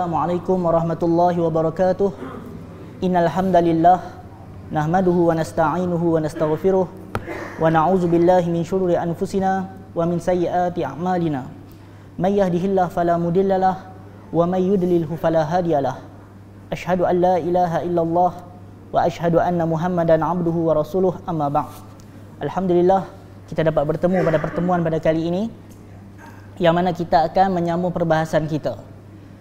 Assalamualaikum warahmatullahi wabarakatuh. Innal hamdalillah nahmaduhu wa nasta'inuhu wa nastaghfiruh wa na'udzu billahi min shururi anfusina wa min sayyiati a'malina. May yahdihillahu fala mudillalah wa may yudlil fala hadiyalah. Ashhadu an la ilaha illallah wa ashhadu anna Muhammadan 'abduhu wa rasuluh amma ba'd. Alhamdulillah kita dapat bertemu pada pertemuan pada kali ini yang mana kita akan menyambung perbahasan kita.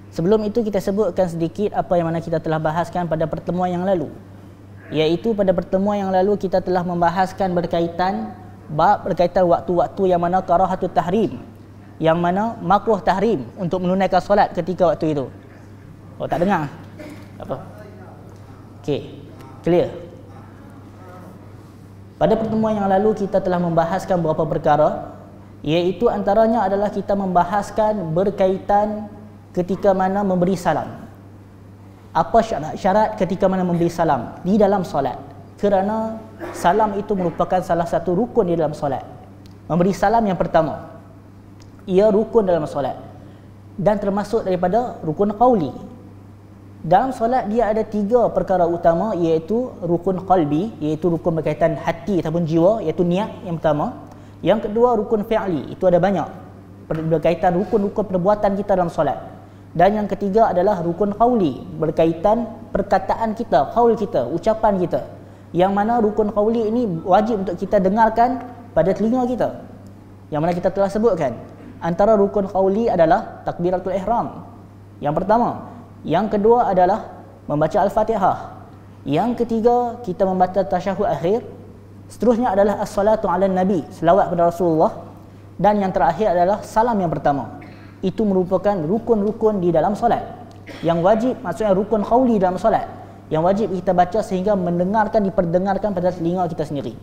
Sebelum itu kita sebutkan sedikit apa yang mana kita telah bahaskan pada pertemuan yang lalu. Iaitu pada pertemuan yang lalu kita telah membahaskan berkaitan bab berkaitan waktu-waktu yang mana karahatu tahrim. Yang mana makruh tahrim untuk menunaikan solat ketika waktu itu. Oh tak dengar? Apa? Okey. Clear. Pada pertemuan yang lalu kita telah membahaskan beberapa perkara iaitu antaranya adalah kita membahaskan berkaitan ketika mana memberi salam apa syarat syarat ketika mana memberi salam di dalam solat kerana salam itu merupakan salah satu rukun di dalam solat memberi salam yang pertama ia rukun dalam solat dan termasuk daripada rukun qauli dalam solat dia ada tiga perkara utama iaitu rukun qalbi iaitu rukun berkaitan hati ataupun jiwa iaitu niat yang pertama yang kedua rukun fi'li itu ada banyak berkaitan rukun-rukun perbuatan kita dalam solat dan yang ketiga adalah rukun qawli berkaitan perkataan kita, qawl kita, ucapan kita. Yang mana rukun qawli ini wajib untuk kita dengarkan pada telinga kita. Yang mana kita telah sebutkan. Antara rukun qawli adalah takbiratul ihram. Yang pertama. Yang kedua adalah membaca al-fatihah. Yang ketiga kita membaca tasyahud akhir. Seterusnya adalah as-salatu ala nabi, selawat kepada Rasulullah. Dan yang terakhir adalah salam yang pertama itu merupakan rukun-rukun di dalam solat yang wajib maksudnya rukun khawli dalam solat yang wajib kita baca sehingga mendengarkan diperdengarkan pada telinga kita sendiri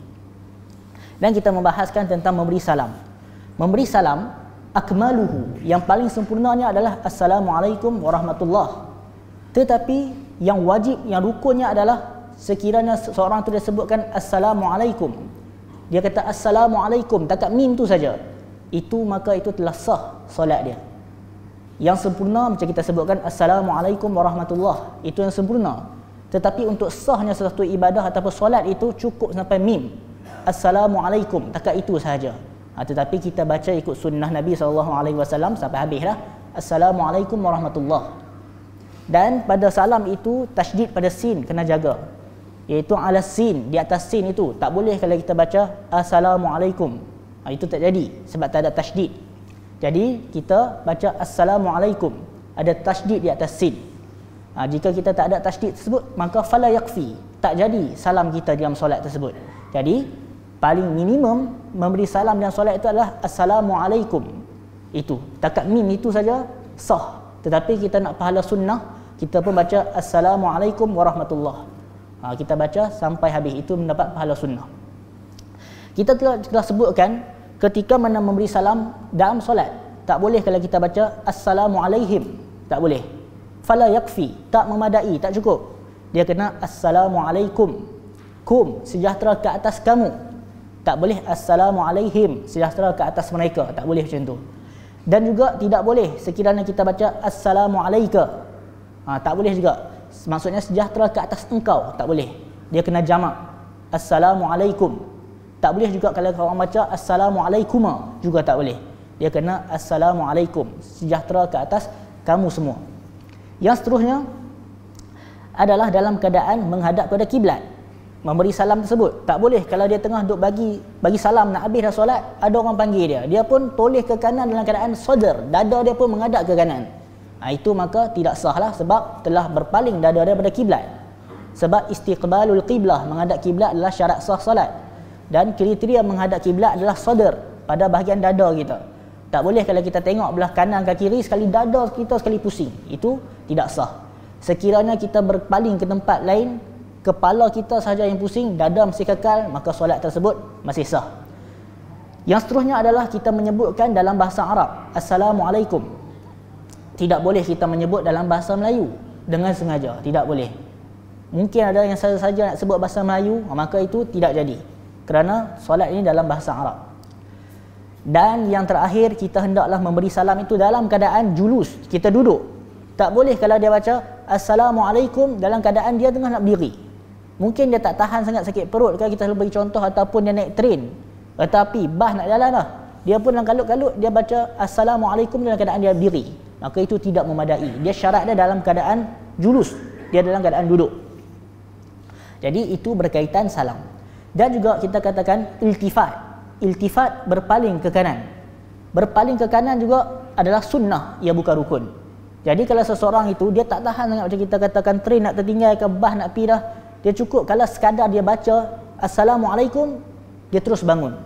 dan kita membahaskan tentang memberi salam memberi salam akmaluhu yang paling sempurnanya adalah assalamualaikum warahmatullahi tetapi yang wajib yang rukunnya adalah sekiranya seorang tu dia sebutkan assalamualaikum dia kata assalamualaikum takat mim tu saja itu maka itu telah sah solat dia yang sempurna macam kita sebutkan Assalamualaikum warahmatullahi Itu yang sempurna Tetapi untuk sahnya satu ibadah ataupun solat itu cukup sampai mim Assalamualaikum Takat itu sahaja ha, Tetapi kita baca ikut sunnah Nabi SAW sampai habislah Assalamualaikum warahmatullahi dan pada salam itu tasjid pada sin kena jaga iaitu ala sin di atas sin itu tak boleh kalau kita baca assalamualaikum ha, itu tak jadi sebab tak ada tasjid jadi kita baca Assalamualaikum Ada tajdid di atas sin ha, Jika kita tak ada tajdid tersebut Maka fala yakfi Tak jadi salam kita dalam solat tersebut Jadi paling minimum Memberi salam dalam solat itu adalah Assalamualaikum Itu Takat mim itu saja sah Tetapi kita nak pahala sunnah Kita pun baca Assalamualaikum warahmatullahi ha, Kita baca sampai habis Itu mendapat pahala sunnah kita telah, telah sebutkan ketika mana memberi salam dalam solat tak boleh kalau kita baca assalamu assalamualaikum tak boleh fala yakfi tak memadai tak cukup dia kena assalamu alaikum kum sejahtera ke atas kamu tak boleh assalamu assalamualaikum sejahtera ke atas mereka tak boleh macam tu dan juga tidak boleh sekiranya kita baca assalamualaika ha, tak boleh juga maksudnya sejahtera ke atas engkau tak boleh dia kena jamak alaikum tak boleh juga kalau orang baca Assalamualaikum juga tak boleh. Dia kena Assalamualaikum. Sejahtera ke atas kamu semua. Yang seterusnya adalah dalam keadaan menghadap kepada kiblat memberi salam tersebut. Tak boleh kalau dia tengah duduk bagi bagi salam nak habis dah solat, ada orang panggil dia. Dia pun toleh ke kanan dalam keadaan sadar, dada dia pun menghadap ke kanan. Ha, itu maka tidak sahlah sebab telah berpaling dada dia daripada kiblat. Sebab istiqbalul qiblah menghadap kiblat adalah syarat sah solat dan kriteria menghadap kiblat adalah sadar pada bahagian dada kita tak boleh kalau kita tengok belah kanan ke kiri sekali dada kita sekali pusing itu tidak sah sekiranya kita berpaling ke tempat lain kepala kita sahaja yang pusing dada masih kekal maka solat tersebut masih sah yang seterusnya adalah kita menyebutkan dalam bahasa Arab Assalamualaikum tidak boleh kita menyebut dalam bahasa Melayu dengan sengaja tidak boleh mungkin ada yang saja-saja nak sebut bahasa Melayu maka itu tidak jadi kerana solat ini dalam bahasa Arab. Dan yang terakhir kita hendaklah memberi salam itu dalam keadaan julus, kita duduk. Tak boleh kalau dia baca assalamualaikum dalam keadaan dia tengah nak berdiri. Mungkin dia tak tahan sangat sakit perut kalau kita selalu beri contoh ataupun dia naik train. Tetapi bah nak jalan lah. Dia pun dalam kalut-kalut dia baca assalamualaikum dalam keadaan dia berdiri. Maka itu tidak memadai. Dia syarat dia dalam keadaan julus. Dia dalam keadaan duduk. Jadi itu berkaitan salam dan juga kita katakan iltifat iltifat berpaling ke kanan berpaling ke kanan juga adalah sunnah ia bukan rukun jadi kalau seseorang itu dia tak tahan sangat macam kita katakan train nak tertinggal ke bah nak pi dah dia cukup kalau sekadar dia baca assalamualaikum dia terus bangun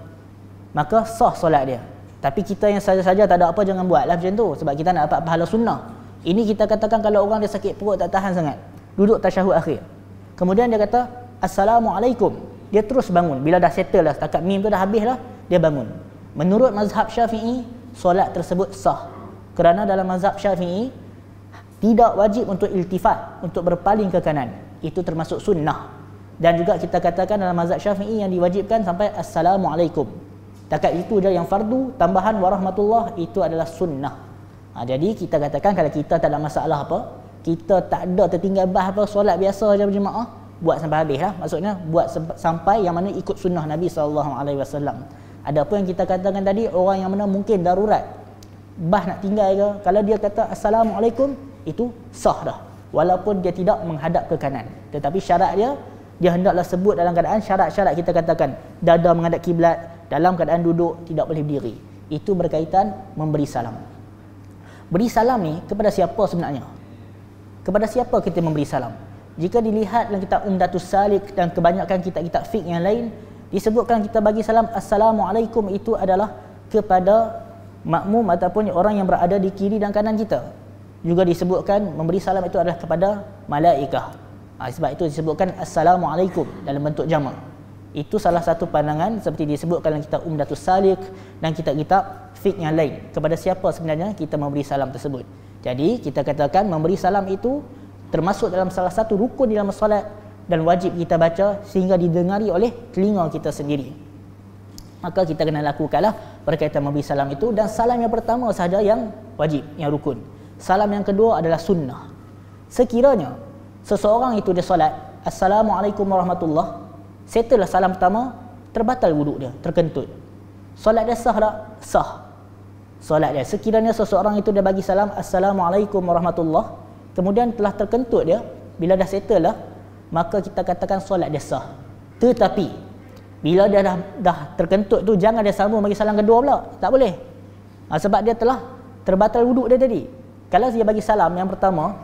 maka sah solat dia tapi kita yang saja-saja tak ada apa jangan buatlah macam tu sebab kita nak dapat pahala sunnah ini kita katakan kalau orang dia sakit perut tak tahan sangat duduk tasyahud akhir kemudian dia kata assalamualaikum dia terus bangun bila dah settle lah setakat mim tu dah habis lah dia bangun menurut mazhab syafi'i solat tersebut sah kerana dalam mazhab syafi'i tidak wajib untuk iltifat untuk berpaling ke kanan itu termasuk sunnah dan juga kita katakan dalam mazhab syafi'i yang diwajibkan sampai assalamualaikum takat itu je yang fardu tambahan warahmatullah itu adalah sunnah ha, jadi kita katakan kalau kita tak ada masalah apa kita tak ada tertinggal bah apa solat biasa je berjemaah buat sampai habis lah maksudnya buat sampai yang mana ikut sunnah Nabi SAW ada apa yang kita katakan tadi orang yang mana mungkin darurat bah nak tinggal ke kalau dia kata Assalamualaikum itu sah dah walaupun dia tidak menghadap ke kanan tetapi syarat dia dia hendaklah sebut dalam keadaan syarat-syarat kita katakan dada menghadap kiblat dalam keadaan duduk tidak boleh berdiri itu berkaitan memberi salam beri salam ni kepada siapa sebenarnya kepada siapa kita memberi salam jika dilihat dalam kitab Umdatus Salik dan kebanyakan kitab-kitab fiqh yang lain disebutkan kita bagi salam assalamualaikum itu adalah kepada makmum ataupun orang yang berada di kiri dan kanan kita juga disebutkan memberi salam itu adalah kepada malaikah ha, sebab itu disebutkan assalamualaikum dalam bentuk jamak itu salah satu pandangan seperti disebutkan dalam kitab Umdatus Salik dan kitab-kitab fiqh yang lain kepada siapa sebenarnya kita memberi salam tersebut jadi kita katakan memberi salam itu termasuk dalam salah satu rukun di dalam solat dan wajib kita baca sehingga didengari oleh telinga kita sendiri maka kita kena lakukanlah berkaitan memberi salam itu dan salam yang pertama sahaja yang wajib yang rukun salam yang kedua adalah sunnah sekiranya seseorang itu dia solat assalamualaikum warahmatullahi setelah salam pertama terbatal wuduk dia terkentut solat dia sah tak sah solat dia sekiranya seseorang itu dia bagi salam assalamualaikum warahmatullahi kemudian telah terkentut dia bila dah settle lah maka kita katakan solat dia sah tetapi bila dia dah dah terkentut tu jangan dia sambung bagi salam kedua pula tak boleh ha, sebab dia telah terbatal wuduk dia tadi kalau dia bagi salam yang pertama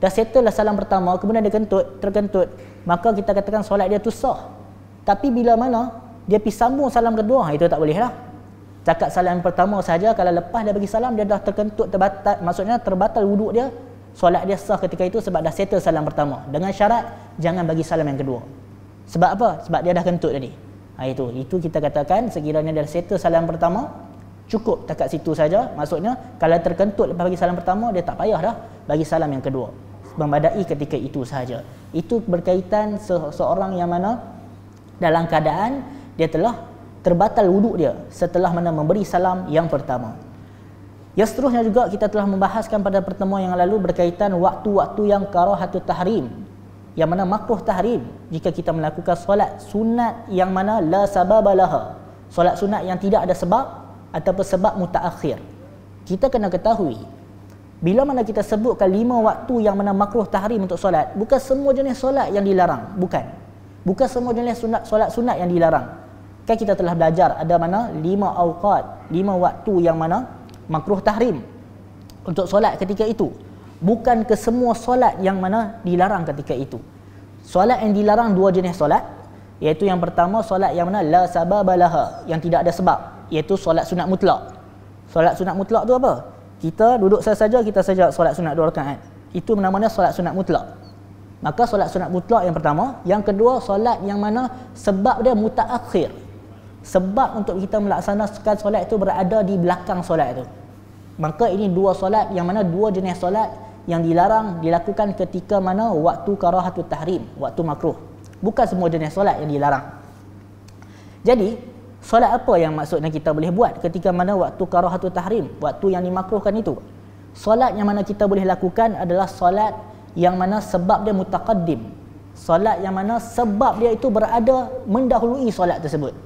dah settle lah salam pertama kemudian dia kentut terkentut maka kita katakan solat dia tu sah tapi bila mana dia pergi sambung salam kedua itu tak boleh lah cakap salam pertama saja kalau lepas dia bagi salam dia dah terkentut terbatal maksudnya terbatal wuduk dia solat dia sah ketika itu sebab dah settle salam pertama dengan syarat jangan bagi salam yang kedua sebab apa sebab dia dah kentut tadi ha, itu itu kita katakan sekiranya dia dah settle salam pertama cukup dekat situ saja maksudnya kalau terkentut lepas bagi salam pertama dia tak payah dah bagi salam yang kedua memadai ketika itu saja. itu berkaitan se- seorang yang mana dalam keadaan dia telah terbatal wuduk dia setelah mana memberi salam yang pertama yang seterusnya juga kita telah membahaskan pada pertemuan yang lalu berkaitan waktu-waktu yang karahatu tahrim. Yang mana makruh tahrim jika kita melakukan solat sunat yang mana la sababalaha. Solat sunat yang tidak ada sebab atau sebab mutaakhir. Kita kena ketahui bila mana kita sebutkan lima waktu yang mana makruh tahrim untuk solat, bukan semua jenis solat yang dilarang, bukan. Bukan semua jenis sunat solat sunat yang dilarang. Kan kita telah belajar ada mana lima auqat, lima waktu yang mana makruh tahrim untuk solat ketika itu bukan ke semua solat yang mana dilarang ketika itu solat yang dilarang dua jenis solat iaitu yang pertama solat yang mana la sababalaha yang tidak ada sebab iaitu solat sunat mutlak solat sunat mutlak tu apa kita duduk saja kita saja solat sunat dua rakaat itu namanya solat sunat mutlak maka solat sunat mutlak yang pertama yang kedua solat yang mana sebab dia mutaakhir sebab untuk kita melaksanakan solat itu berada di belakang solat itu maka ini dua solat yang mana dua jenis solat yang dilarang dilakukan ketika mana waktu karahatut tahrim waktu makruh bukan semua jenis solat yang dilarang jadi solat apa yang maksudnya kita boleh buat ketika mana waktu karahatut tahrim waktu yang dimakruhkan itu solat yang mana kita boleh lakukan adalah solat yang mana sebab dia mutaqaddim solat yang mana sebab dia itu berada mendahului solat tersebut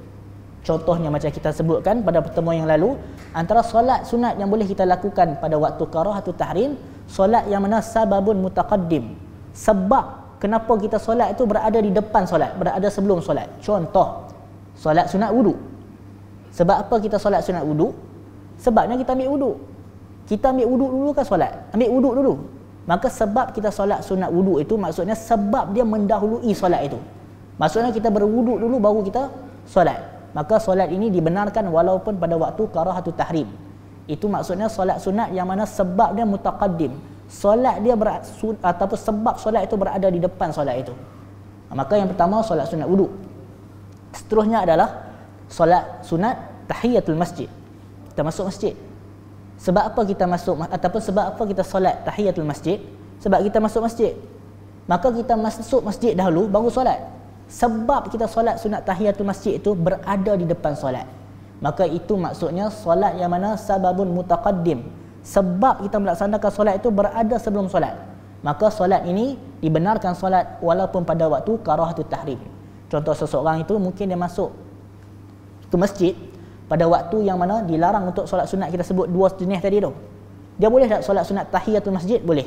contohnya macam kita sebutkan pada pertemuan yang lalu antara solat sunat yang boleh kita lakukan pada waktu karah atau tahrim solat yang mana sababun mutaqaddim sebab kenapa kita solat itu berada di depan solat berada sebelum solat contoh solat sunat wuduk sebab apa kita solat sunat wuduk sebabnya kita ambil wuduk kita ambil wuduk dulu kan solat ambil wuduk dulu maka sebab kita solat sunat wuduk itu maksudnya sebab dia mendahului solat itu maksudnya kita berwuduk dulu baru kita solat maka solat ini dibenarkan walaupun pada waktu karahatu tahrim itu maksudnya solat sunat yang mana sebab dia mutaqaddim solat dia berada ataupun sebab solat itu berada di depan solat itu maka yang pertama solat sunat wuduk seterusnya adalah solat sunat tahiyatul masjid kita masuk masjid sebab apa kita masuk ataupun sebab apa kita solat tahiyatul masjid sebab kita masuk masjid maka kita masuk masjid dahulu baru solat sebab kita solat sunat tahiyatul masjid itu berada di depan solat maka itu maksudnya solat yang mana sababun mutaqaddim sebab kita melaksanakan solat itu berada sebelum solat maka solat ini dibenarkan solat walaupun pada waktu karahatut tahrim contoh seseorang itu mungkin dia masuk ke masjid pada waktu yang mana dilarang untuk solat sunat kita sebut dua jenis tadi tu dia boleh tak solat sunat tahiyatul masjid boleh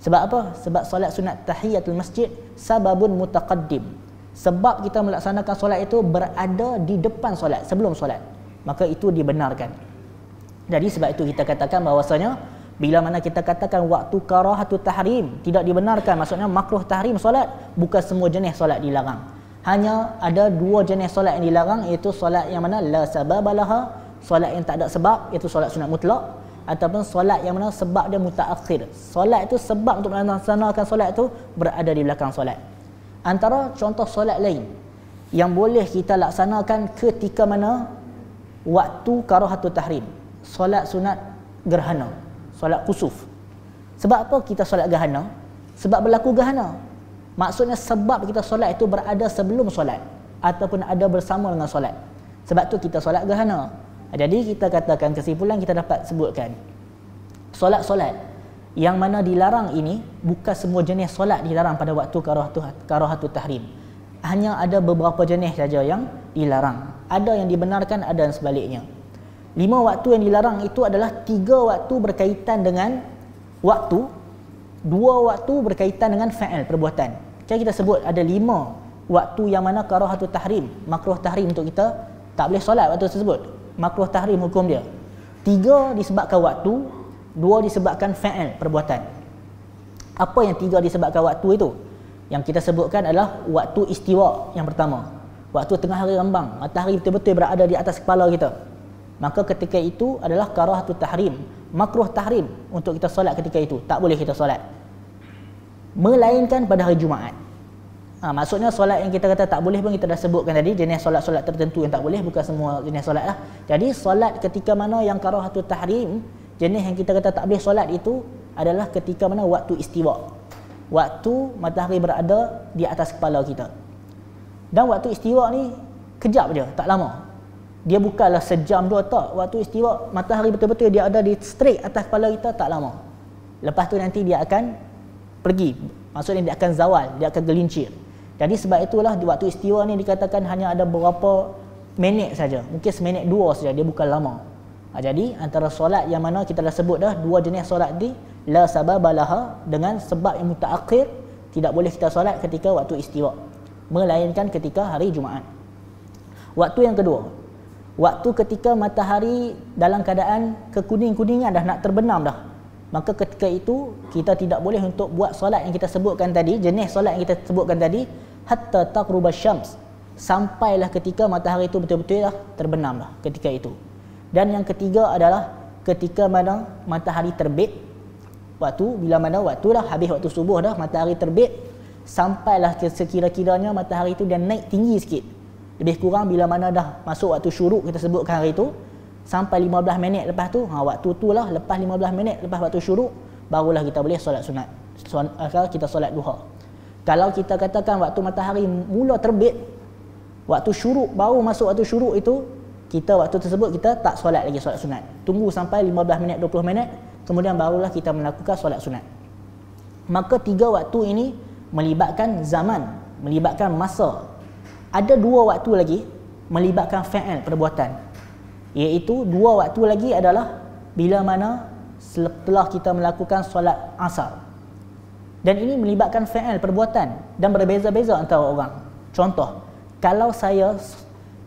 sebab apa sebab solat sunat tahiyatul masjid sababun mutaqaddim sebab kita melaksanakan solat itu berada di depan solat sebelum solat maka itu dibenarkan jadi sebab itu kita katakan bahawasanya bila mana kita katakan waktu atau tahrim tidak dibenarkan maksudnya makruh tahrim solat bukan semua jenis solat dilarang hanya ada dua jenis solat yang dilarang iaitu solat yang mana la sababalaha solat yang tak ada sebab iaitu solat sunat mutlak ataupun solat yang mana sebab dia mutaakhir solat itu sebab untuk melaksanakan solat itu berada di belakang solat antara contoh solat lain yang boleh kita laksanakan ketika mana waktu karahatul tahrim solat sunat gerhana solat kusuf sebab apa kita solat gerhana sebab berlaku gerhana maksudnya sebab kita solat itu berada sebelum solat ataupun ada bersama dengan solat sebab tu kita solat gerhana jadi kita katakan kesimpulan kita dapat sebutkan solat-solat yang mana dilarang ini bukan semua jenis solat dilarang pada waktu karahatu karahatu tahrim hanya ada beberapa jenis saja yang dilarang ada yang dibenarkan ada yang sebaliknya lima waktu yang dilarang itu adalah tiga waktu berkaitan dengan waktu dua waktu berkaitan dengan fa'al perbuatan macam kita sebut ada lima waktu yang mana karahatu tahrim makruh tahrim untuk kita tak boleh solat waktu tersebut makruh tahrim hukum dia tiga disebabkan waktu Dua disebabkan fa'al, perbuatan. Apa yang tiga disebabkan waktu itu? Yang kita sebutkan adalah waktu istiwa yang pertama. Waktu tengah hari rembang, matahari betul-betul berada di atas kepala kita. Maka ketika itu adalah karahatu tahrim, makruh tahrim untuk kita solat ketika itu. Tak boleh kita solat. Melainkan pada hari Jumaat. Ha, maksudnya solat yang kita kata tak boleh pun kita dah sebutkan tadi jenis solat-solat tertentu yang tak boleh bukan semua jenis solat lah. Jadi solat ketika mana yang karahatu tahrim jenis yang kita kata tak boleh solat itu adalah ketika mana waktu istiwa waktu matahari berada di atas kepala kita dan waktu istiwa ni kejap je tak lama dia bukanlah sejam dua tak waktu istiwa matahari betul-betul dia ada di straight atas kepala kita tak lama lepas tu nanti dia akan pergi maksudnya dia akan zawal dia akan gelincir jadi sebab itulah di waktu istiwa ni dikatakan hanya ada beberapa minit saja mungkin seminit dua saja dia bukan lama Ha, jadi antara solat yang mana kita dah sebut dah dua jenis solat ni la sababalaha dengan sebab yang mutaakhir tidak boleh kita solat ketika waktu istiwa melainkan ketika hari Jumaat. Waktu yang kedua. Waktu ketika matahari dalam keadaan kekuning-kuningan dah nak terbenam dah. Maka ketika itu kita tidak boleh untuk buat solat yang kita sebutkan tadi, jenis solat yang kita sebutkan tadi hatta taqruba syams. Sampailah ketika matahari itu betul-betul dah terbenam dah ketika itu. Dan yang ketiga adalah ketika mana matahari terbit. Waktu bila mana waktulah habis waktu subuh dah matahari terbit sampailah sekira-kiranya matahari itu dan naik tinggi sikit. Lebih kurang bila mana dah masuk waktu syuruk kita sebutkan hari itu sampai 15 minit lepas tu ha waktu itulah lepas 15 minit lepas waktu syuruk barulah kita boleh solat sunat. Kalau kita solat duha. Kalau kita katakan waktu matahari mula terbit waktu syuruk baru masuk waktu syuruk itu kita waktu tersebut kita tak solat lagi solat sunat. Tunggu sampai 15 minit 20 minit kemudian barulah kita melakukan solat sunat. Maka tiga waktu ini melibatkan zaman, melibatkan masa. Ada dua waktu lagi melibatkan fi'il perbuatan. Iaitu dua waktu lagi adalah bila mana setelah kita melakukan solat asar. Dan ini melibatkan fi'il perbuatan dan berbeza-beza antara orang. Contoh, kalau saya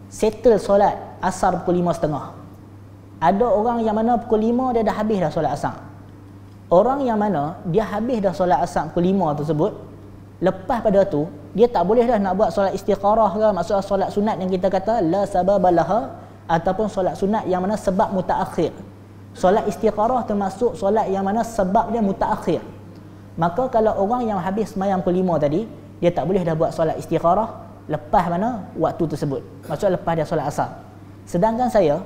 settle solat asar pukul setengah. ada orang yang mana pukul 5 dia dah habis dah solat asar orang yang mana dia habis dah solat asar pukul 5 tersebut lepas pada tu dia tak boleh dah nak buat solat istiqarah ke maksudnya solat sunat yang kita kata la sabab sababalaha ataupun solat sunat yang mana sebab mutaakhir solat istiqarah termasuk solat yang mana sebab dia mutaakhir maka kalau orang yang habis semayang pukul 5 tadi dia tak boleh dah buat solat istiqarah lepas mana waktu tersebut maksud lepas dia solat asar Sedangkan saya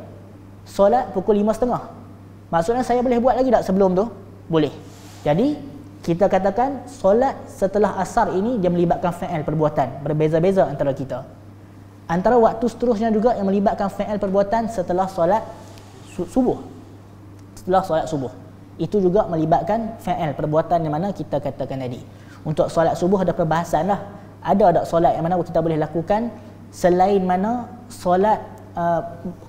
solat pukul lima setengah. Maksudnya saya boleh buat lagi tak sebelum tu? Boleh. Jadi kita katakan solat setelah asar ini dia melibatkan fa'al perbuatan. Berbeza-beza antara kita. Antara waktu seterusnya juga yang melibatkan fa'al perbuatan setelah solat subuh. Setelah solat subuh. Itu juga melibatkan fa'al perbuatan yang mana kita katakan tadi. Untuk solat subuh ada perbahasan lah. Ada ada solat yang mana kita boleh lakukan selain mana solat uh,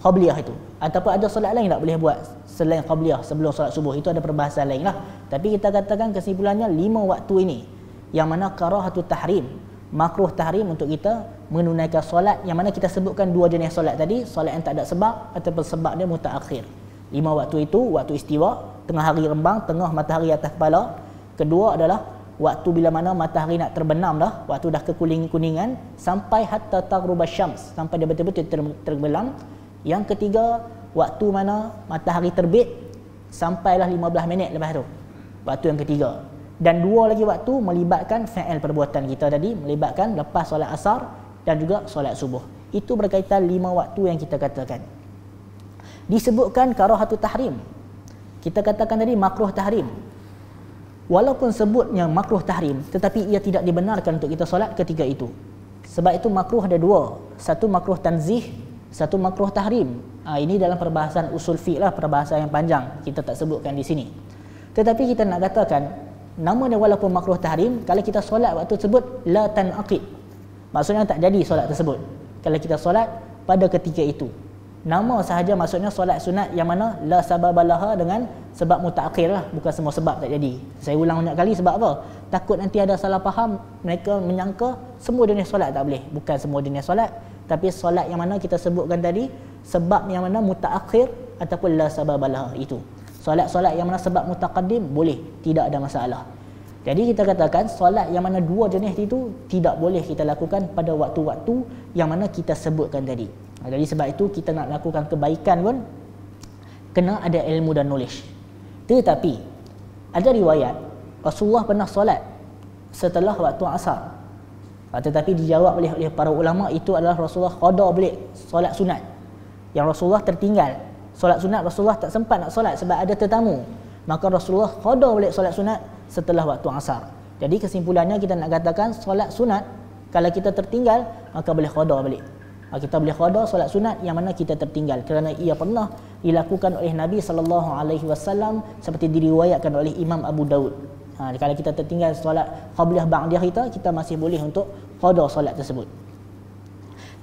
qabliyah itu ataupun ada solat lain tak boleh buat selain qabliyah sebelum solat subuh itu ada perbahasan lain lah tapi kita katakan kesimpulannya lima waktu ini yang mana karahatu tahrim makruh tahrim untuk kita menunaikan solat yang mana kita sebutkan dua jenis solat tadi solat yang tak ada sebab ataupun sebab dia mutaakhir lima waktu itu waktu istiwa tengah hari rembang tengah matahari atas kepala kedua adalah waktu bila mana matahari nak terbenam dah waktu dah kekuning-kuningan sampai hatta taghruba syams sampai dia betul-betul terbenam yang ketiga waktu mana matahari terbit sampailah 15 minit lepas tu waktu yang ketiga dan dua lagi waktu melibatkan fa'al perbuatan kita tadi melibatkan lepas solat asar dan juga solat subuh itu berkaitan lima waktu yang kita katakan disebutkan karahatu tahrim kita katakan tadi makruh tahrim walaupun sebutnya makruh tahrim tetapi ia tidak dibenarkan untuk kita solat ketika itu sebab itu makruh ada dua satu makruh tanzih satu makruh tahrim ha, ini dalam perbahasan usul fiqh lah perbahasan yang panjang kita tak sebutkan di sini tetapi kita nak katakan nama dia walaupun makruh tahrim kalau kita solat waktu tersebut la tanqid maksudnya tak jadi solat tersebut kalau kita solat pada ketika itu Nama sahaja maksudnya solat sunat yang mana la sababalaha dengan sebab mutaakhir lah. Bukan semua sebab tak jadi. Saya ulang banyak kali sebab apa? Takut nanti ada salah faham, mereka menyangka semua jenis solat tak boleh. Bukan semua jenis solat. Tapi solat yang mana kita sebutkan tadi, sebab yang mana mutaakhir ataupun la sababalaha itu. Solat-solat yang mana sebab mutaqaddim boleh. Tidak ada masalah. Jadi kita katakan solat yang mana dua jenis itu tidak boleh kita lakukan pada waktu-waktu yang mana kita sebutkan tadi. Ha, jadi sebab itu kita nak lakukan kebaikan pun kena ada ilmu dan knowledge. Tetapi ada riwayat Rasulullah pernah solat setelah waktu asar. Ha, tetapi dijawab oleh, oleh para ulama itu adalah Rasulullah qada balik solat sunat. Yang Rasulullah tertinggal solat sunat Rasulullah tak sempat nak solat sebab ada tetamu. Maka Rasulullah qada balik solat sunat setelah waktu asar. Jadi kesimpulannya kita nak katakan solat sunat kalau kita tertinggal maka boleh qada balik kita boleh qada solat sunat yang mana kita tertinggal kerana ia pernah dilakukan oleh Nabi sallallahu alaihi wasallam seperti diriwayatkan oleh Imam Abu Daud. Ha, kalau kita tertinggal solat qabliyah ba'diyah kita, kita masih boleh untuk qada solat tersebut.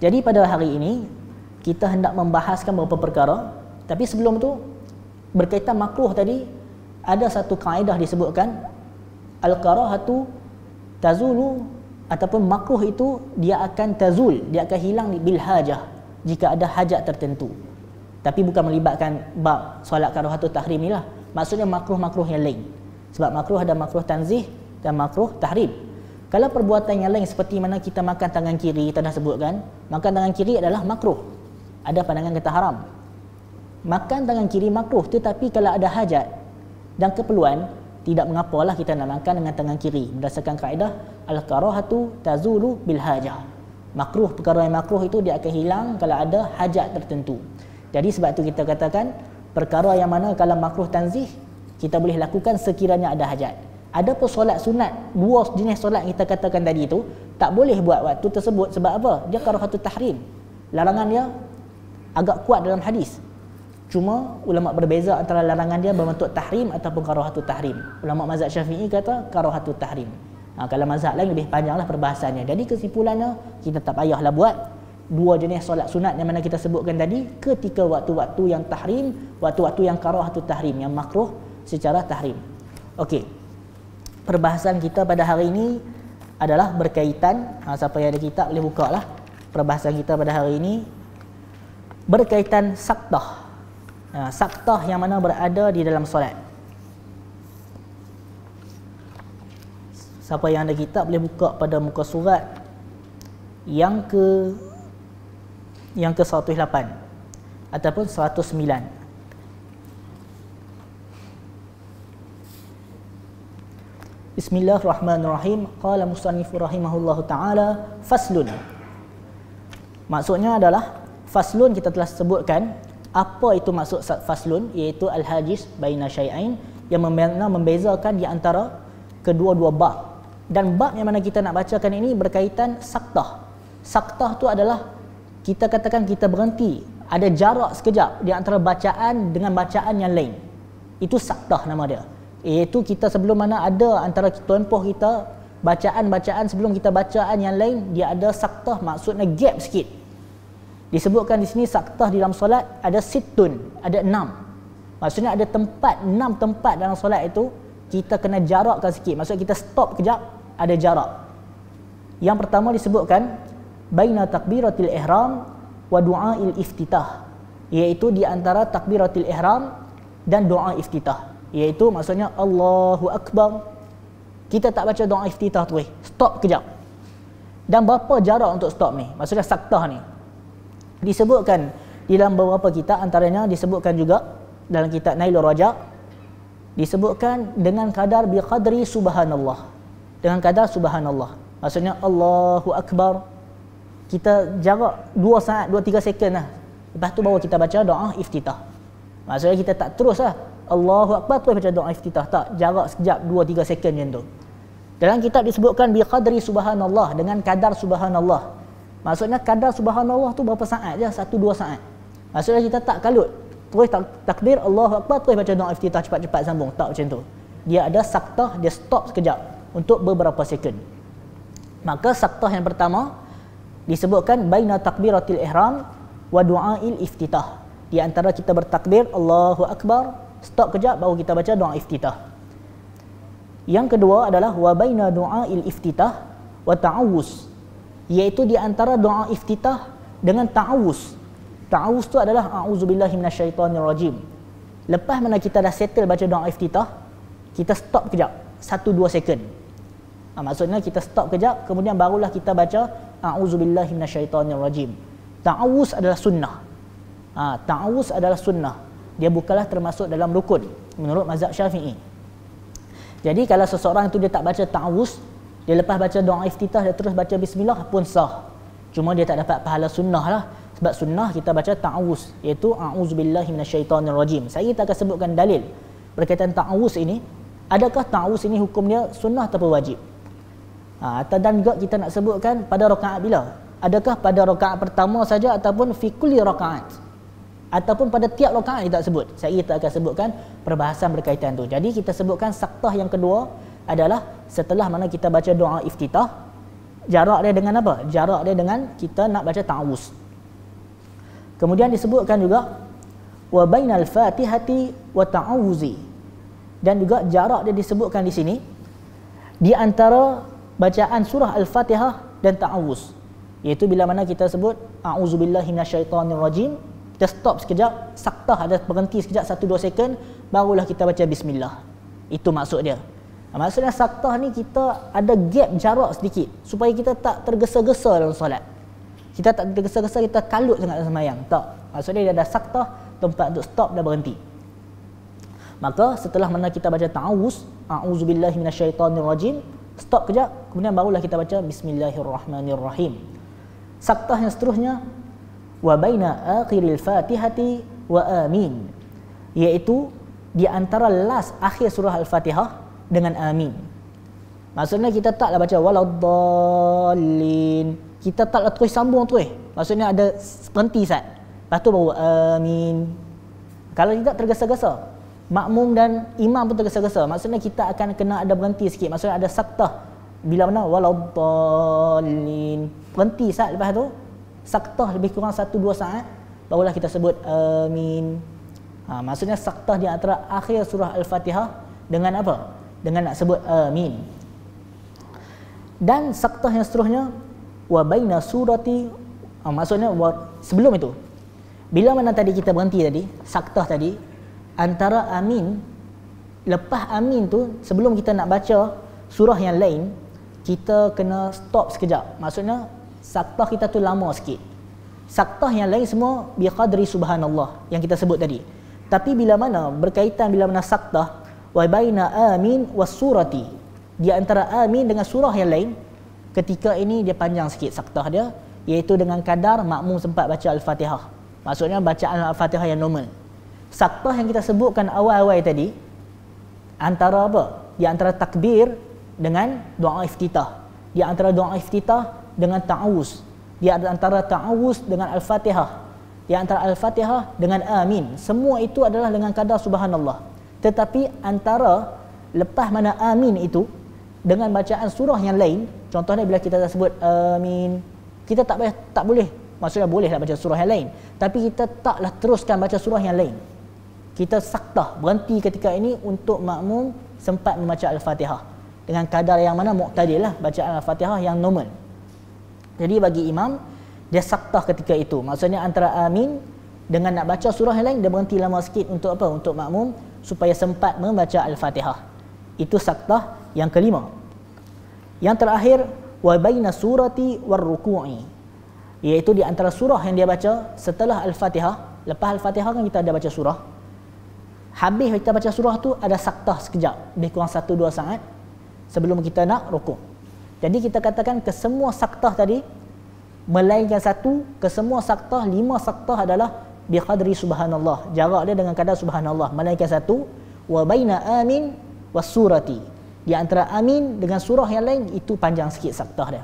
Jadi pada hari ini kita hendak membahaskan beberapa perkara tapi sebelum tu berkaitan makruh tadi ada satu kaedah disebutkan al-karahatu tazulu ataupun makruh itu dia akan tazul dia akan hilang bil hajah jika ada hajat tertentu tapi bukan melibatkan bab solat karuhatul tahrim ni lah. maksudnya makruh-makruh yang lain sebab makruh ada makruh tanzih dan makruh tahrim kalau perbuatan yang lain seperti mana kita makan tangan kiri kita dah sebutkan makan tangan kiri adalah makruh ada pandangan kata haram makan tangan kiri makruh tetapi kalau ada hajat dan keperluan tidak mengapalah kita nak makan dengan tangan kiri berdasarkan kaedah al-karahatu tazulu bil hajah makruh perkara yang makruh itu dia akan hilang kalau ada hajat tertentu jadi sebab itu kita katakan perkara yang mana kalau makruh tanzih kita boleh lakukan sekiranya ada hajat ada pun solat sunat dua jenis solat kita katakan tadi itu tak boleh buat waktu tersebut sebab apa dia karahatu tahrim larangan dia agak kuat dalam hadis Cuma ulama berbeza antara larangan dia berbentuk tahrim ataupun karahatu tahrim. Ulama mazhab Syafi'i kata karahatu tahrim. Ha, kalau mazhab lain lebih panjanglah perbahasannya. Jadi kesimpulannya kita tak payahlah buat dua jenis solat sunat yang mana kita sebutkan tadi ketika waktu-waktu yang tahrim, waktu-waktu yang karahatu tahrim yang makruh secara tahrim. Okey. Perbahasan kita pada hari ini adalah berkaitan ha, siapa yang ada kitab boleh buka lah perbahasan kita pada hari ini berkaitan saktah Ah, saktah yang mana berada di dalam solat siapa yang ada kitab boleh buka pada muka surat yang ke yang ke 108 ataupun 109 Bismillahirrahmanirrahim. Qala musannifu rahimahullahu taala faslun. Maksudnya adalah faslun kita telah sebutkan apa itu maksud faslun iaitu al-hajiz baina syai'ain yang membezakan di antara kedua-dua bab dan bab yang mana kita nak bacakan ini berkaitan saktah saktah tu adalah kita katakan kita berhenti ada jarak sekejap di antara bacaan dengan bacaan yang lain itu saktah nama dia iaitu kita sebelum mana ada antara tempoh kita bacaan-bacaan sebelum kita bacaan yang lain dia ada saktah maksudnya gap sikit Disebutkan di sini saktah di dalam solat ada situn, ada enam. Maksudnya ada tempat, enam tempat dalam solat itu kita kena jarakkan sikit. Maksudnya kita stop kejap, ada jarak. Yang pertama disebutkan baina takbiratil ihram wa du'ail iftitah iaitu di antara takbiratil ihram dan doa iftitah iaitu maksudnya Allahu akbar kita tak baca doa iftitah tu eh. stop kejap dan berapa jarak untuk stop ni maksudnya saktah ni disebutkan di dalam beberapa kitab antaranya disebutkan juga dalam kitab Nailul Raja disebutkan dengan kadar bi qadri subhanallah dengan kadar subhanallah maksudnya Allahu akbar kita jarak 2 saat 2 3 second lah lepas tu baru kita baca doa iftitah maksudnya kita tak terus lah Allahu akbar tu baca doa iftitah tak jarak sekejap 2 3 second macam tu dalam kitab disebutkan bi qadri subhanallah dengan kadar subhanallah Maksudnya kadar subhanallah tu berapa saat je? Satu dua saat. Maksudnya kita tak kalut. Terus tak, takbir Allahu Akbar terus baca doa iftitah cepat-cepat sambung. Tak macam tu. Dia ada saktah dia stop sekejap untuk beberapa second. Maka saktah yang pertama disebutkan baina takbiratil ihram wa du'ail iftitah. Di antara kita bertakbir Allahu Akbar stop kejap baru kita baca doa iftitah. Yang kedua adalah wa baina du'ail iftitah wa ta'awuz iaitu di antara doa iftitah dengan ta'awuz. Ta'awuz tu adalah a'udzubillahi minasyaitonirrajim. Lepas mana kita dah settle baca doa iftitah, kita stop kejap 1 2 second. Ha, maksudnya kita stop kejap kemudian barulah kita baca a'udzubillahi minasyaitonirrajim. Ta'awuz adalah sunnah. Ha, ta'awuz adalah sunnah. Dia bukanlah termasuk dalam rukun menurut mazhab Syafi'i. Jadi kalau seseorang tu dia tak baca ta'awuz, dia lepas baca doa iftitah dia terus baca bismillah pun sah. Cuma dia tak dapat pahala sunnah lah. Sebab sunnah kita baca ta'awuz iaitu a'udzubillahi minasyaitonirrajim. Saya tak akan sebutkan dalil berkaitan ta'awuz ini. Adakah ta'awuz ini hukumnya sunnah atau wajib? Ha, dan juga kita nak sebutkan pada rakaat bila? Adakah pada rakaat pertama saja ataupun fi kulli rakaat? Ataupun pada tiap rakaat kita sebut. Saya tak akan sebutkan perbahasan berkaitan tu. Jadi kita sebutkan saktah yang kedua adalah setelah mana kita baca doa iftitah jarak dia dengan apa? Jarak dia dengan kita nak baca ta'awuz. Kemudian disebutkan juga wa bainal fatihati wa ta'awuzi. Dan juga jarak dia disebutkan di sini di antara bacaan surah al-Fatihah dan ta'awuz. Iaitu bila mana kita sebut a'udzubillahi minasyaitonirrajim, kita stop sekejap, saktah ada berhenti sekejap 1 2 second barulah kita baca bismillah. Itu maksud dia. Maksudnya saktah ni kita ada gap jarak sedikit supaya kita tak tergesa-gesa dalam solat. Kita tak tergesa-gesa kita kalut sangat dalam sembahyang. Tak. Maksudnya dia ada saktah tempat untuk stop dan berhenti. Maka setelah mana kita baca ta'awuz, a'udzubillahi minasyaitonirrajim, stop kejap, kemudian barulah kita baca bismillahirrahmanirrahim. Saktah yang seterusnya wa baina akhiril fatihati wa amin. Iaitu di antara last akhir surah al-Fatihah dengan amin. Maksudnya kita taklah baca waladdallin. Kita taklah terus sambung tu eh. Maksudnya ada berhenti sat. Lepas tu baru amin. Kalau tidak tergesa-gesa. Makmum dan imam pun tergesa-gesa. Maksudnya kita akan kena ada berhenti sikit. Maksudnya ada saktah. Bila mana waladdallin. Berhenti sat lepas tu. Saktah lebih kurang 1-2 saat. Barulah kita sebut amin. Ha, maksudnya saktah di antara akhir surah Al-Fatihah dengan apa? dengan nak sebut amin. Dan saktah yang seterusnya wa baina surati ah, maksudnya wa, sebelum itu. Bila mana tadi kita berhenti tadi, saktah tadi antara amin lepas amin tu sebelum kita nak baca surah yang lain kita kena stop sekejap. Maksudnya saktah kita tu lama sikit. Saktah yang lain semua bi qadri subhanallah yang kita sebut tadi. Tapi bila mana berkaitan bila mana saktah wa baina amin surati di antara amin dengan surah yang lain ketika ini dia panjang sikit saktah dia iaitu dengan kadar makmum sempat baca al-Fatihah maksudnya bacaan al-Fatihah yang normal saktah yang kita sebutkan awal-awal tadi antara apa di antara takbir dengan doa iftitah di antara doa iftitah dengan ta'awuz di antara ta'awuz dengan al-Fatihah di antara al-Fatihah dengan amin semua itu adalah dengan kadar subhanallah tetapi antara lepas mana amin itu dengan bacaan surah yang lain, contohnya bila kita dah sebut amin, kita tak boleh tak boleh maksudnya bolehlah baca surah yang lain. Tapi kita taklah teruskan baca surah yang lain. Kita saktah berhenti ketika ini untuk makmum sempat membaca al-Fatihah dengan kadar yang mana muktadil lah bacaan al-Fatihah yang normal. Jadi bagi imam dia saktah ketika itu. Maksudnya antara amin dengan nak baca surah yang lain dia berhenti lama sikit untuk apa? Untuk makmum supaya sempat membaca al-Fatihah. Itu saktah yang kelima. Yang terakhir wa baina surati war ruku'i. Iaitu di antara surah yang dia baca setelah al-Fatihah, lepas al-Fatihah kan kita ada baca surah. Habis kita baca surah tu ada saktah sekejap, lebih kurang 1 2 saat sebelum kita nak rukuk. Jadi kita katakan kesemua saktah tadi melainkan satu, kesemua saktah, lima saktah adalah biqadri subhanallah jarak dia dengan kadar subhanallah malaikat satu wa baina amin surati. di antara amin dengan surah yang lain itu panjang sikit saktah dia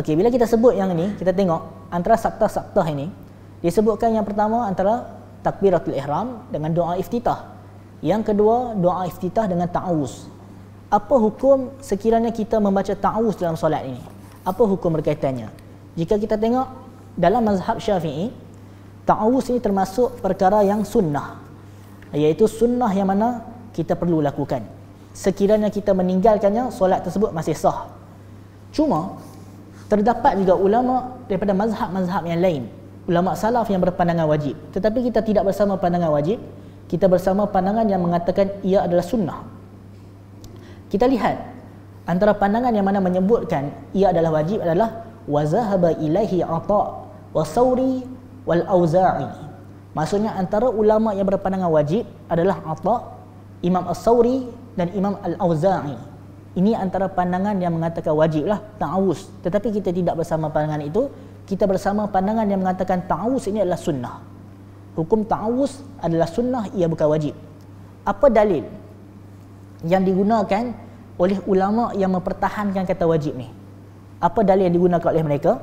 okey bila kita sebut yang ni, kita tengok antara saktah-saktah ini disebutkan yang pertama antara takbiratul ihram dengan doa iftitah yang kedua doa iftitah dengan ta'awuz apa hukum sekiranya kita membaca ta'awuz dalam solat ini apa hukum berkaitannya jika kita tengok dalam mazhab syafi'i Ta'awuz ini termasuk perkara yang sunnah Iaitu sunnah yang mana kita perlu lakukan Sekiranya kita meninggalkannya, solat tersebut masih sah Cuma, terdapat juga ulama daripada mazhab-mazhab yang lain Ulama salaf yang berpandangan wajib Tetapi kita tidak bersama pandangan wajib Kita bersama pandangan yang mengatakan ia adalah sunnah Kita lihat Antara pandangan yang mana menyebutkan ia adalah wajib adalah wa zahaba ilaihi ata wa sauri wal auza'i maksudnya antara ulama yang berpandangan wajib adalah Atha Imam As-Sauri dan Imam Al-Auza'i ini antara pandangan yang mengatakan wajiblah ta'awuz tetapi kita tidak bersama pandangan itu kita bersama pandangan yang mengatakan ta'awuz ini adalah sunnah hukum ta'awuz adalah sunnah ia bukan wajib apa dalil yang digunakan oleh ulama yang mempertahankan kata wajib ni apa dalil yang digunakan oleh mereka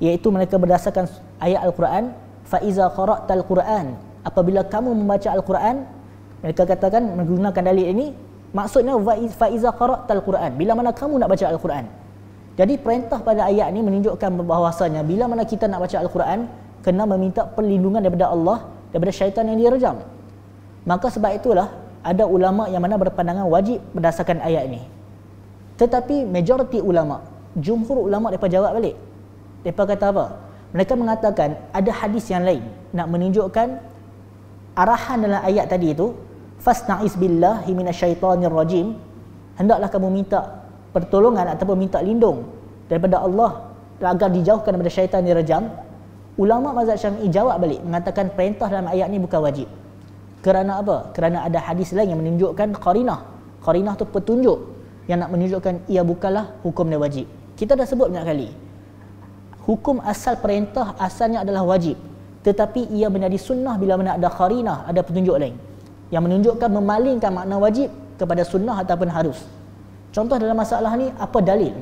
iaitu mereka berdasarkan ayat al-Quran fa iza qara'tal Quran apabila kamu membaca al-Quran mereka katakan menggunakan dalil ini maksudnya fa iza qara'tal Quran bila mana kamu nak baca al-Quran jadi perintah pada ayat ini menunjukkan bahawasanya bila mana kita nak baca al-Quran kena meminta perlindungan daripada Allah daripada syaitan yang direjam maka sebab itulah ada ulama yang mana berpandangan wajib berdasarkan ayat ini tetapi majoriti ulama jumhur ulama depa jawab balik mereka kata apa? Mereka mengatakan ada hadis yang lain nak menunjukkan arahan dalam ayat tadi itu fasna'is billahi minasyaitonir rajim hendaklah kamu minta pertolongan ataupun minta lindung daripada Allah agar dijauhkan daripada syaitan yang rajam ulama mazhab syafi'i jawab balik mengatakan perintah dalam ayat ini bukan wajib kerana apa kerana ada hadis lain yang menunjukkan qarinah qarinah tu petunjuk yang nak menunjukkan ia bukanlah hukum yang wajib kita dah sebut banyak kali hukum asal perintah asalnya adalah wajib tetapi ia menjadi sunnah bila mana ada kharinah ada petunjuk lain yang menunjukkan memalingkan makna wajib kepada sunnah ataupun harus contoh dalam masalah ni apa dalil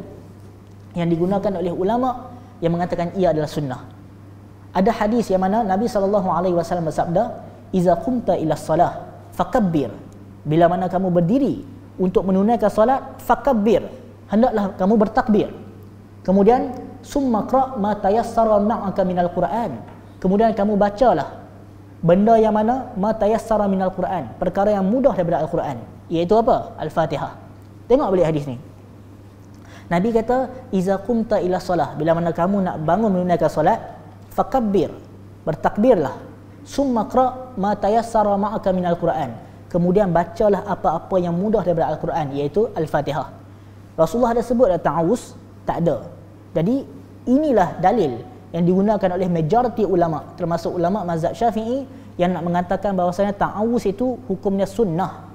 yang digunakan oleh ulama yang mengatakan ia adalah sunnah ada hadis yang mana Nabi saw bersabda iza qumta ila salah fakabbir bila mana kamu berdiri untuk menunaikan solat fakabbir hendaklah kamu bertakbir kemudian summa qra ma tayassara ma'aka minal quran kemudian kamu bacalah benda yang mana ma tayassara minal quran perkara yang mudah daripada al-quran iaitu apa al-fatihah tengok balik hadis ni Nabi kata iza qumta ila solah bila mana kamu nak bangun menunaikan solat fakabbir bertakbirlah summa qra ma tayassara ma'aka minal quran kemudian bacalah apa-apa yang mudah daripada al-quran iaitu al-fatihah Rasulullah ada sebut ada ta'awuz tak ada jadi inilah dalil yang digunakan oleh majoriti ulama termasuk ulama mazhab Syafi'i yang nak mengatakan bahawasanya ta'awuz itu hukumnya sunnah.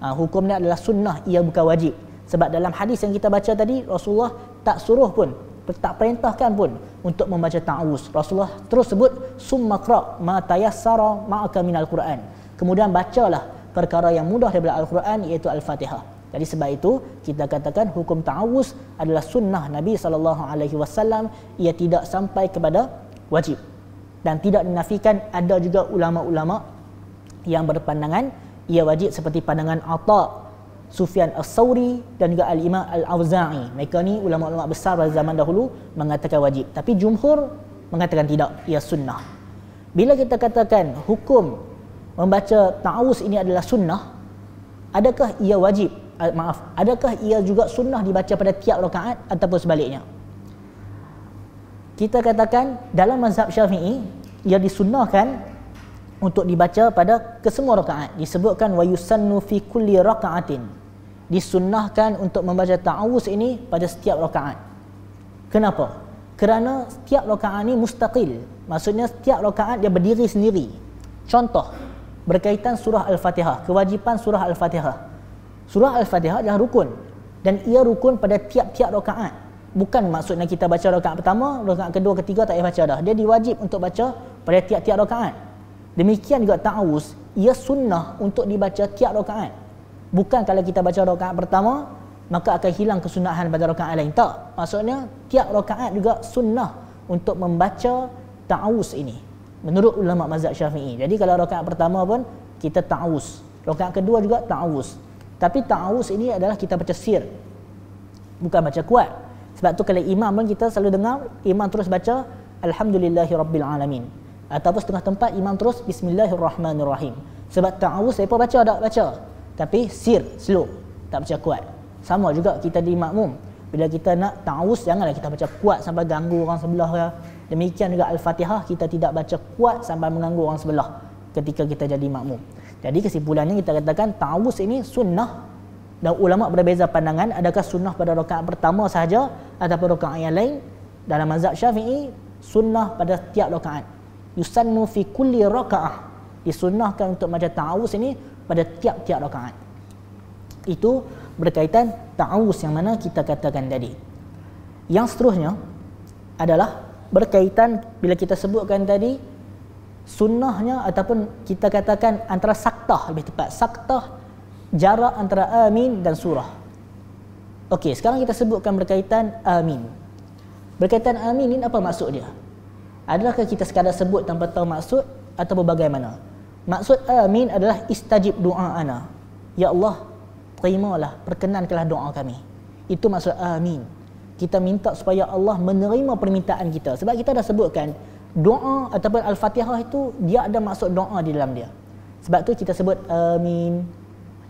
Ha, hukumnya adalah sunnah ia bukan wajib. Sebab dalam hadis yang kita baca tadi Rasulullah tak suruh pun tak perintahkan pun untuk membaca ta'awuz. Rasulullah terus sebut summa qra ma tayassara ma'aka minal Quran. Kemudian bacalah perkara yang mudah daripada Al-Quran iaitu Al-Fatihah. Jadi sebab itu kita katakan hukum ta'awuz adalah sunnah Nabi saw. ia tidak sampai kepada wajib. Dan tidak dinafikan ada juga ulama-ulama yang berpandangan ia wajib seperti pandangan Atha Sufyan As-Sauri dan juga Al-Imam Al-Auza'i. Mereka ni ulama-ulama besar pada zaman dahulu mengatakan wajib. Tapi jumhur mengatakan tidak, ia sunnah. Bila kita katakan hukum membaca ta'awuz ini adalah sunnah, adakah ia wajib? Ah, maaf adakah ia juga sunnah dibaca pada tiap rakaat ataupun sebaliknya kita katakan dalam mazhab syafi'i ia disunnahkan untuk dibaca pada kesemua rakaat disebutkan wa yusannu fi kulli rakaatin disunnahkan untuk membaca ta'awuz ini pada setiap rakaat kenapa kerana setiap rakaat ini mustaqil maksudnya setiap rakaat dia berdiri sendiri contoh berkaitan surah al-fatihah kewajipan surah al-fatihah Surah Al-Fatihah adalah rukun dan ia rukun pada tiap-tiap rakaat. Bukan maksudnya kita baca rakaat pertama, rakaat kedua, ketiga tak payah baca dah. Dia diwajib untuk baca pada tiap-tiap rakaat. Demikian juga ta'awuz, ia sunnah untuk dibaca tiap rakaat. Bukan kalau kita baca rakaat pertama, maka akan hilang kesunahan pada rakaat lain. Tak. Maksudnya, tiap rakaat juga sunnah untuk membaca ta'awuz ini. Menurut ulama mazhab syafi'i. Jadi kalau rakaat pertama pun, kita ta'awuz. Rakaat kedua juga ta'awuz. Tapi ta'awuz ini adalah kita baca sir. Bukan baca kuat. Sebab tu kalau imam pun kita selalu dengar, imam terus baca, Alhamdulillahi Rabbil Alamin. Ataupun setengah tempat, imam terus, Bismillahirrahmanirrahim. Sebab saya pun baca tak baca. Tapi sir, slow. Tak baca kuat. Sama juga kita di makmum. Bila kita nak ta'awuz, janganlah kita baca kuat sampai ganggu orang sebelah. Ya. Demikian juga Al-Fatihah, kita tidak baca kuat sampai mengganggu orang sebelah ketika kita jadi makmum. Jadi kesimpulannya kita katakan ta'awus ini sunnah dan ulama berbeza pandangan adakah sunnah pada rakaat pertama sahaja ataupun rakaat yang lain dalam mazhab Syafi'i sunnah pada tiap rakaat. Yusannu fi kulli raka'ah disunnahkan untuk macam ta'awus ini pada tiap-tiap rakaat. Itu berkaitan ta'awus yang mana kita katakan tadi. Yang seterusnya adalah berkaitan bila kita sebutkan tadi sunnahnya ataupun kita katakan antara saktah lebih tepat saktah jarak antara amin dan surah Okey, sekarang kita sebutkan berkaitan amin berkaitan amin ini apa maksud dia adakah kita sekadar sebut tanpa tahu maksud atau bagaimana maksud amin adalah istajib doa ana ya Allah terimalah perkenankanlah doa kami itu maksud amin kita minta supaya Allah menerima permintaan kita sebab kita dah sebutkan doa ataupun al-fatihah itu dia ada maksud doa di dalam dia sebab tu kita sebut amin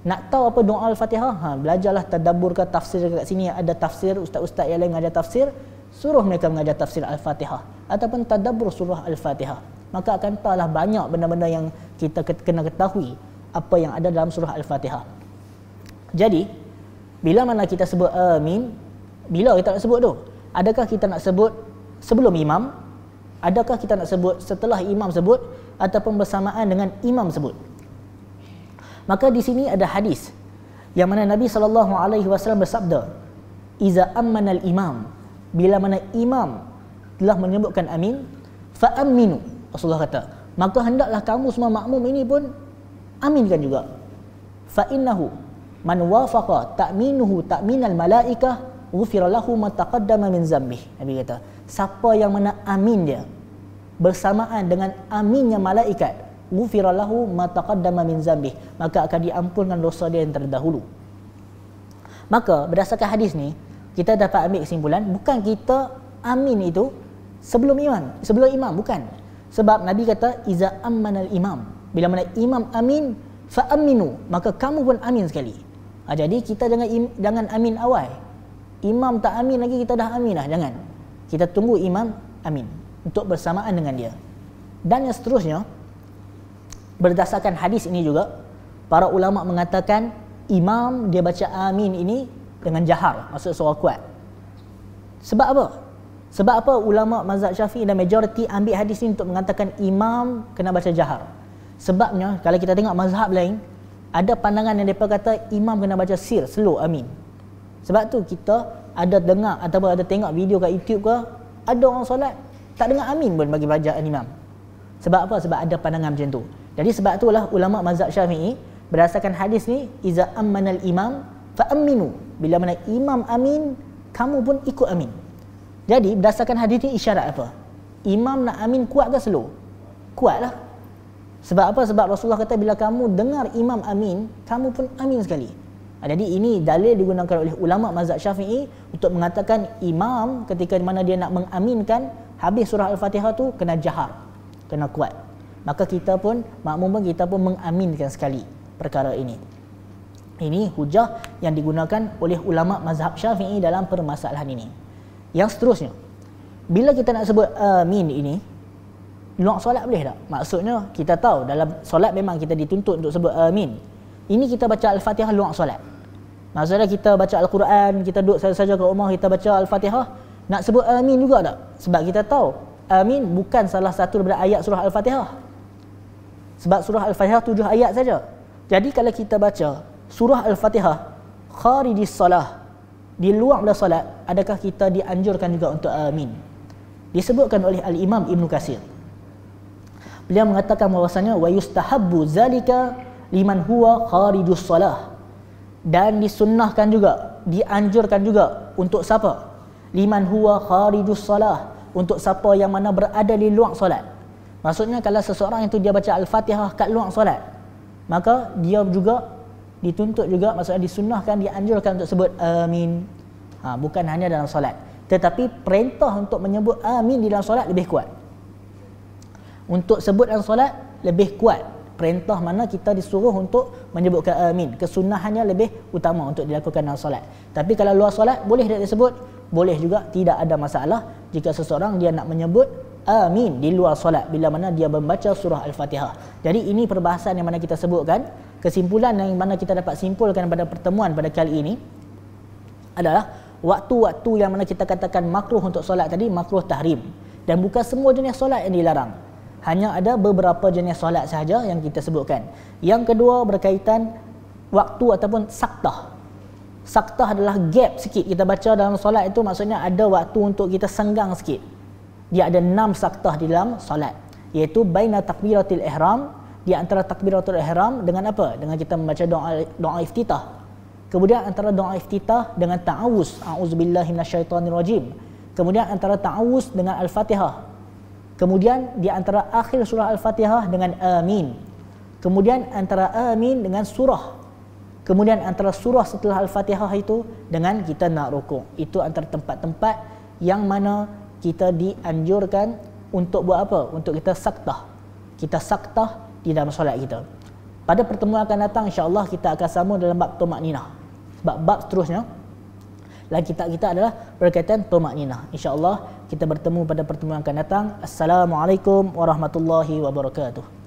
nak tahu apa doa al-fatihah ha belajarlah tadabbur ke tafsir dekat sini ada tafsir ustaz-ustaz yang lain ada tafsir suruh mereka mengajar tafsir al-fatihah ataupun tadabbur surah al-fatihah maka akan tahulah banyak benda-benda yang kita kena ketahui apa yang ada dalam surah al-fatihah jadi bila mana kita sebut amin bila kita nak sebut tu adakah kita nak sebut sebelum imam adakah kita nak sebut setelah imam sebut ataupun bersamaan dengan imam sebut maka di sini ada hadis yang mana Nabi saw bersabda iza amana al imam bila mana imam telah menyebutkan amin fa aminu Rasulullah kata maka hendaklah kamu semua makmum ini pun aminkan juga fa innahu man wafaqa ta'minuhu ta'minal malaikah ghufira lahu ma min zambih Nabi kata siapa yang mana amin dia bersamaan dengan aminnya malaikat ghufirallahu ma taqaddama min zambi maka akan diampunkan dosa dia yang terdahulu maka berdasarkan hadis ni kita dapat ambil kesimpulan bukan kita amin itu sebelum iman sebelum imam bukan sebab nabi kata iza ammanal imam bila mana imam amin fa aminu maka kamu pun amin sekali ha, jadi kita jangan jangan amin awal imam tak amin lagi kita dah amin dah jangan kita tunggu imam amin untuk bersamaan dengan dia dan yang seterusnya berdasarkan hadis ini juga para ulama mengatakan imam dia baca amin ini dengan jahar maksud suara kuat sebab apa sebab apa ulama mazhab syafi'i dan majoriti ambil hadis ini untuk mengatakan imam kena baca jahar sebabnya kalau kita tengok mazhab lain ada pandangan yang mereka kata imam kena baca sir slow amin sebab tu kita ada dengar ataupun ada tengok video kat YouTube ke, ada orang solat tak dengar amin pun bagi bacaan imam. Sebab apa? Sebab ada pandangan macam tu. Jadi sebab itulah ulama mazhab Syafi'i berdasarkan hadis ni iza ammanal imam fa amminu. Bila mana imam amin, kamu pun ikut amin. Jadi berdasarkan hadis ni isyarat apa? Imam nak amin kuat ke slow? Kuatlah. Sebab apa? Sebab Rasulullah kata bila kamu dengar imam amin, kamu pun amin sekali. Ah, jadi ini dalil digunakan oleh ulama mazhab Syafi'i untuk mengatakan imam ketika mana dia nak mengaminkan habis surah Al-Fatihah tu kena jahar, kena kuat. Maka kita pun makmum pun kita pun mengaminkan sekali perkara ini. Ini hujah yang digunakan oleh ulama mazhab Syafi'i dalam permasalahan ini. Yang seterusnya, bila kita nak sebut amin ini, luar solat boleh tak? Maksudnya kita tahu dalam solat memang kita dituntut untuk sebut amin. Ini kita baca Al-Fatihah luar solat. Maksudnya kita baca Al-Quran, kita duduk saja-saja kat rumah, kita baca Al-Fatihah, nak sebut amin juga tak? Sebab kita tahu, amin bukan salah satu daripada ayat surah Al-Fatihah. Sebab surah Al-Fatihah tujuh ayat saja. Jadi kalau kita baca surah Al-Fatihah, kharidis salah, di luar bila salat, adakah kita dianjurkan juga untuk amin? Disebutkan oleh Al-Imam Ibn Qasir. Beliau mengatakan bahawasanya, وَيُسْتَحَبُّ ذَلِكَ liman huwa kharidus salah dan disunnahkan juga dianjurkan juga untuk siapa liman huwa kharijus salah untuk siapa yang mana berada di luar solat maksudnya kalau seseorang itu dia baca al-fatihah kat luar solat maka dia juga dituntut juga maksudnya disunnahkan dianjurkan untuk sebut amin ha, bukan hanya dalam solat tetapi perintah untuk menyebut amin di dalam solat lebih kuat untuk sebut dalam solat lebih kuat perintah mana kita disuruh untuk menyebutkan eh, amin. Kesunahannya lebih utama untuk dilakukan dalam solat. Tapi kalau luar solat boleh dia disebut, boleh juga tidak ada masalah jika seseorang dia nak menyebut amin di luar solat bila mana dia membaca surah al-Fatihah. Jadi ini perbahasan yang mana kita sebutkan. Kesimpulan yang mana kita dapat simpulkan pada pertemuan pada kali ini adalah waktu-waktu yang mana kita katakan makruh untuk solat tadi makruh tahrim dan bukan semua jenis solat yang dilarang hanya ada beberapa jenis solat sahaja yang kita sebutkan. Yang kedua berkaitan waktu ataupun saktah. Saktah adalah gap sikit. Kita baca dalam solat itu maksudnya ada waktu untuk kita senggang sikit. Dia ada enam saktah di dalam solat. Iaitu baina takbiratil ihram. Di antara takbiratul ihram dengan apa? Dengan kita membaca doa, doa iftitah. Kemudian antara doa iftitah dengan ta'awus. A'udzubillahimnasyaitanirrojim. Kemudian antara ta'awus dengan al-fatihah. Kemudian di antara akhir surah Al-Fatihah dengan amin. Kemudian antara amin dengan surah. Kemudian antara surah setelah Al-Fatihah itu dengan kita nak rukuk. Itu antara tempat-tempat yang mana kita dianjurkan untuk buat apa? Untuk kita saktah. Kita saktah di dalam solat kita. Pada pertemuan akan datang insya-Allah kita akan sama dalam bab tumakninah. Bab-bab seterusnya lagi tak kita adalah berkaitan tumakninah. Insya-Allah kita bertemu pada pertemuan akan datang. Assalamualaikum warahmatullahi wabarakatuh.